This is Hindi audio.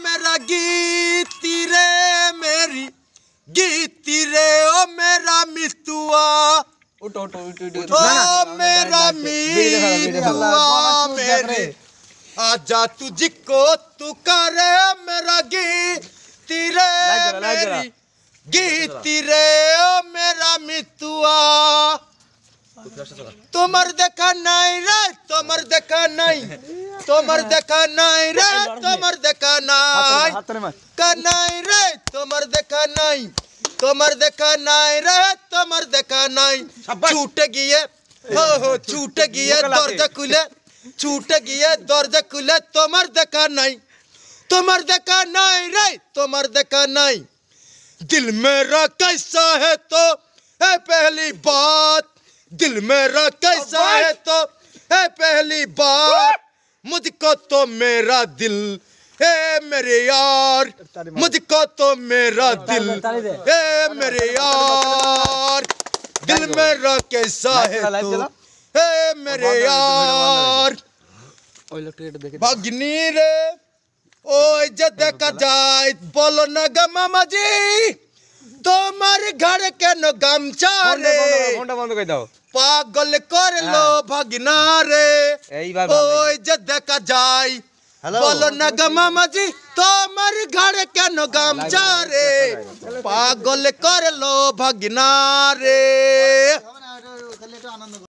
मेरा गीत रे मेरी गीत रे ओ मेरा मितुआ उठो उठो उठो ओ मेरा मितुआ मेरे आजा तुझको तू करे मेरा गीत रे मेरी गीत रे ओ मेरा मितुआ তোমার देखा नहीं रे তোমার देखा नहीं तोमर देखा तो नहीं रे तोमर देखा नहीं कनाई रे तोमर देखा नहीं तोमर देखा नहीं रे तोमर देखा नहीं छूट गई है हो हो छूट गई है दर्द खुले छूट गई है दर्द खुले तोमर देखा नहीं तोमर देखा नहीं रे तोमर देखा नहीं दिल मेरा कैसा है तो है पहली बात दिल मेरा कैसा है तो है पहली बात मुझको तो मेरा दिल हे मेरे यार मुझको तो मेरा दिल हे मेरे यार दिल मेरा कैसा है तू हे मेरे यार भगनी रे ओ इज्जत का ওই যে দেখা যায় जी না तो গা घर के न गमचा रे पागल कर लो हाँ। भगना रे এইবার ওই যে দেখা যায় বলো না গামামাজি তোমার ঘরে কেন গামছা রে পাগল করলো ভাগিনা রে